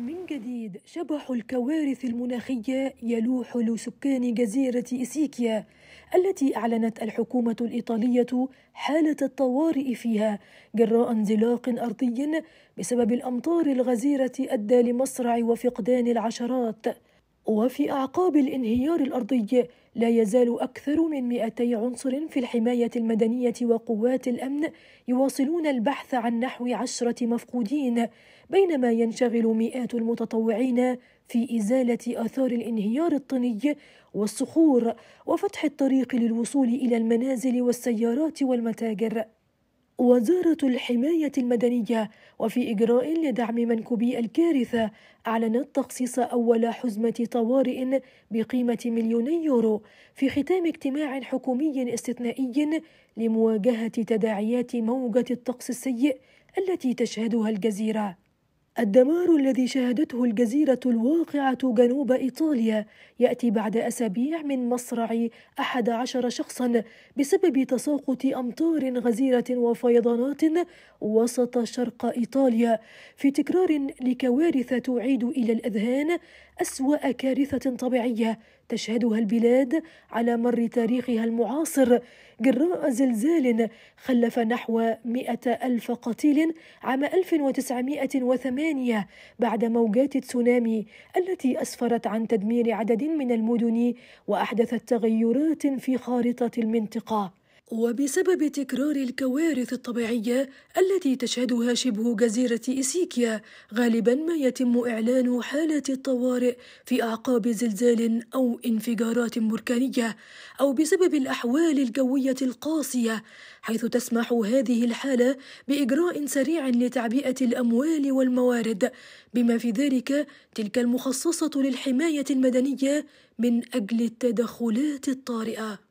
من جديد شبح الكوارث المناخية يلوح لسكان جزيرة إسيكيا التي أعلنت الحكومة الإيطالية حالة الطوارئ فيها جراء انزلاق أرضي بسبب الأمطار الغزيرة أدى لمصرع وفقدان العشرات وفي أعقاب الانهيار الأرضي لا يزال أكثر من 200 عنصر في الحماية المدنية وقوات الأمن يواصلون البحث عن نحو عشرة مفقودين بينما ينشغل مئات المتطوعين في إزالة آثار الانهيار الطيني والصخور وفتح الطريق للوصول إلى المنازل والسيارات والمتاجر وزارة الحماية المدنية وفي إجراء لدعم منكوبي الكارثة أعلنت تخصيص أول حزمة طوارئ بقيمة مليوني يورو في ختام اجتماع حكومي استثنائي لمواجهة تداعيات موجة الطقس السيء التي تشهدها الجزيرة الدمار الذي شهدته الجزيرة الواقعة جنوب إيطاليا يأتي بعد أسابيع من مصرع أحد عشر شخصا بسبب تساقط أمطار غزيرة وفيضانات وسط شرق إيطاليا في تكرار لكوارث تعيد إلى الأذهان أسوأ كارثة طبيعية تشهدها البلاد على مر تاريخها المعاصر جراء زلزال خلف نحو مئة ألف قتيل عام 1908 بعد موجات التسونامي التي أسفرت عن تدمير عدد من المدن وأحدثت تغيرات في خارطة المنطقة وبسبب تكرار الكوارث الطبيعية التي تشهدها شبه جزيرة إسيكيا غالبا ما يتم إعلان حالة الطوارئ في أعقاب زلزال أو انفجارات بركانية أو بسبب الأحوال الجوية القاسية حيث تسمح هذه الحالة بإجراء سريع لتعبئة الأموال والموارد بما في ذلك تلك المخصصة للحماية المدنية من أجل التدخلات الطارئة